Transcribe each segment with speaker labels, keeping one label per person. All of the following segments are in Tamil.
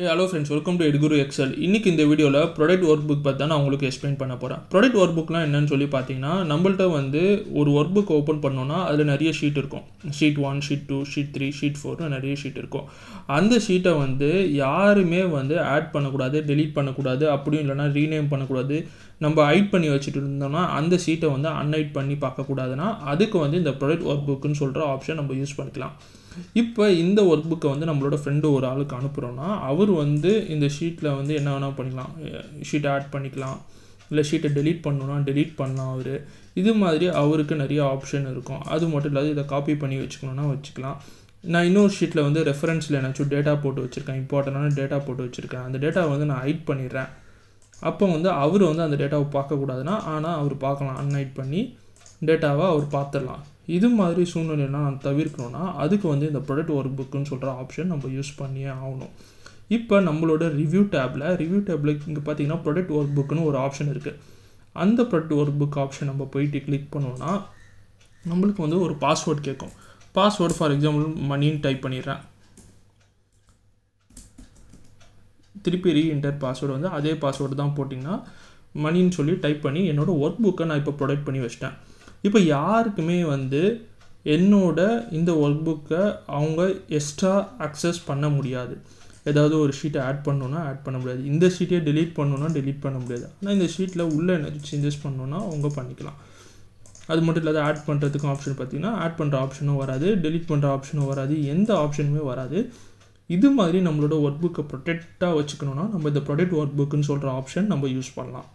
Speaker 1: A hello friends welcome to எட்குரு எக்ஸல் இன்றைக்கி இந்த வீடியோவில் ப்ராடக்ட் ஒர்க் புக் பற்றி நான் உங்களுக்கு எக்ஸ்பிளைன் பண்ண போகிறேன் ப்ராடக்ட் ஒர்க் புக்லாம் என்னென்னு சொல்லி பார்த்தீங்கன்னா நம்மள்ட்ட வந்து ஒரு ஒர்க் புக் ஓப்பன் பண்ணோன்னா அதில் நிறைய ஷீட் இருக்கும் sheet one sheet two sheet three sheet ஃபோர்னு நிறைய ஷீட் இருக்கும் அந்த ஷீட்டை வந்து யாருமே வந்து ஆட் பண்ணக்கூடாது டெலீட் பண்ணக்கூடாது அப்படியும் இல்லைனா ரீநேம் பண்ணக்கூடாது நம்ம ஹைட் பண்ணி வச்சுட்டு இருந்தோம்னா அந்த ஷீட்டை வந்து அன்ஹைட் பண்ணி பார்க்கக்கூடாதுன்னா அதுக்கு வந்து இந்த ப்ராடக்ட் ஒர்க் புக்குன்னு சொல்கிற ஆப்ஷன் நம்ம யூஸ் பண்ணிக்கலாம் இப்போ இந்த ஒர்க் புக்கை வந்து நம்மளோட ஃப்ரெண்டு ஒரு ஆளுக்கு அனுப்புகிறோன்னா அவர் வந்து இந்த ஷீட்டில் வந்து என்ன வேணால் பண்ணிக்கலாம் ஷீட்டை ஆட் பண்ணிக்கலாம் இல்லை ஷீட்டை டெலீட் பண்ணணுன்னா டெலீட் பண்ணலாம் அவர் இது மாதிரி அவருக்கு நிறைய ஆப்ஷன் இருக்கும் அது மட்டும் இல்லாத இதை காப்பி பண்ணி வச்சுக்கணுன்னா வச்சுக்கலாம் நான் இன்னொரு ஷீட்டில் வந்து ரெஃபரன்ஸில் என்னாச்சும் டேட்டா போட்டு வச்சுருக்கேன் இம்பார்ட்டண்டான டேட்டா போட்டு வச்சுருக்கேன் அந்த டேட்டாவை வந்து நான் ஹைட் பண்ணிடுறேன் அப்போ வந்து அவர் வந்து அந்த டேட்டாவை பார்க்கக்கூடாதுன்னா ஆனால் அவர் பார்க்கலாம் அன்ஹைட் பண்ணி டேட்டாவை அவர் பார்த்துடலாம் இது மாதிரி சூழ்நிலைனா தவிர்க்கணும்னா அதுக்கு வந்து இந்த ப்ராடக்ட் ஒர்க் புக்குன்னு சொல்கிற ஆப்ஷன் நம்ம யூஸ் பண்ணியே ஆகணும் இப்போ நம்மளோட ரிவ்யூ டேப்பில் ரிவ்யூ டேப்பில் இங்கே பார்த்தீங்கன்னா ப்ராடக்ட் ஒர்க் புக்குன்னு ஒரு ஆப்ஷன் இருக்குது அந்த ப்ராடக்ட் ஒர்க் புக் ஆப்ஷன் நம்ம போயிட்டு கிளிக் பண்ணோன்னா நம்மளுக்கு வந்து ஒரு பாஸ்வேர்டு கேட்கும் பாஸ்வேர்டு ஃபார் எக்ஸாம்பிள் மணின்னு டைப் பண்ணிடுறேன் திருப்பி ரீஎன்டர் பாஸ்வேர்டு வந்து அதே பாஸ்வேர்டு தான் போட்டிங்கன்னா மணின்னு சொல்லி டைப் பண்ணி என்னோடய ஒர்க் புக்கை நான் இப்போ ப்ரொடெக்ட் பண்ணி வச்சிட்டேன் இப்போ யாருக்குமே வந்து என்னோட இந்த ஒர்க் புக்கை அவங்க எக்ஸ்ட்ரா அக்சஸ் பண்ண முடியாது ஏதாவது ஒரு ஷீட்டை ஆட் பண்ணணுன்னா ஆட் பண்ண முடியாது இந்த ஷீட்டை டெலீட் பண்ணணுன்னா டெலீட் பண்ண முடியாது ஆனால் இந்த ஷீட்டில் உள்ளே என்ன சேஞ்சஸ் பண்ணணுன்னா அவங்க பண்ணிக்கலாம் அது மட்டும் இல்லாத ஆட் பண்ணுறதுக்கும் ஆப்ஷன் பார்த்திங்கன்னா ஆட் பண்ணுற ஆப்ஷனும் வராது டெலீட் பண்ணுற ஆப்ஷனும் வராது எந்த ஆப்ஷனுமே வராது இது மாதிரி நம்மளோட ஒர்க் புக்கை ப்ரொடெக்டாக வச்சுக்கணுன்னா நம்ம இந்த ப்ரொடெக்ட் ஒர்க் புக்குன்னு சொல்கிற ஆப்ஷன் நம்ம யூஸ் பண்ணலாம்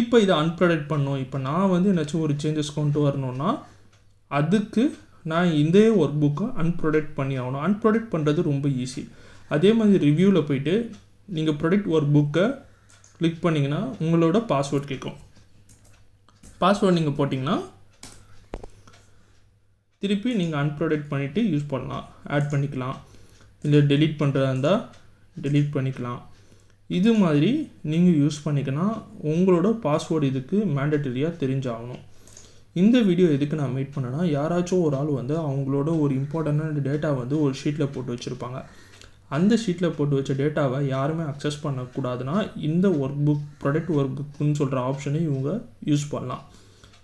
Speaker 1: இப்போ இதை அன்ப்ரடக்ட் பண்ணோம் இப்போ நான் வந்து என்னாச்சும் ஒரு சேஞ்சஸ் கொண்டு வரணும்னா அதுக்கு நான் இதே ஒர்க் புக்கை அன்ப்ரொடக்ட் பண்ணி ஆகணும் அன்ப்ரொடக்ட் பண்ணுறது ரொம்ப ஈஸி அதே மாதிரி ரிவ்யூவில் போயிட்டு நீங்கள் ப்ரொடக்ட் ஒர்க் புக்கை கிளிக் பண்ணிங்கன்னா உங்களோட பாஸ்வேர்ட் கேட்கும் பாஸ்வேர்ட் நீங்கள் போட்டிங்கன்னா திருப்பி நீங்கள் அன்ப்ரொடக்ட் பண்ணிவிட்டு யூஸ் பண்ணலாம் ஆட் பண்ணிக்கலாம் இல்லை டெலீட் பண்ணுறதா இருந்தால் டெலீட் பண்ணிக்கலாம் இது மாதிரி நீங்கள் யூஸ் பண்ணிக்கனா உங்களோட பாஸ்வேர்டு இதுக்கு மேண்டட்டரியாக தெரிஞ்சாகணும் இந்த வீடியோ எதுக்கு நான் மீட் பண்ணேன்னா யாராச்சும் ஒரு ஆள் வந்து அவங்களோட ஒரு இம்பார்ட்டண்டான டேட்டா வந்து ஒரு ஷீட்டில் போட்டு வச்சுருப்பாங்க அந்த ஷீட்டில் போட்டு வச்ச டேட்டாவை யாருமே அக்சஸ் பண்ணக்கூடாதுன்னா இந்த ஒர்க் புக் ப்ரொடக்ட் ஒர்க் புக்குன்னு சொல்கிற ஆப்ஷனை இவங்க யூஸ் பண்ணலாம்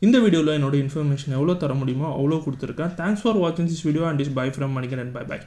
Speaker 1: இந்த வீடியோவில் என்னோடய இன்ஃபர்மேஷன் எவ்வளோ தர முடியுமோ அவ்வளோ கொடுத்துருக்கேன் தேங்க்ஸ் ஃபார் வாட்சிங் this video and is bye from Manikaran bye by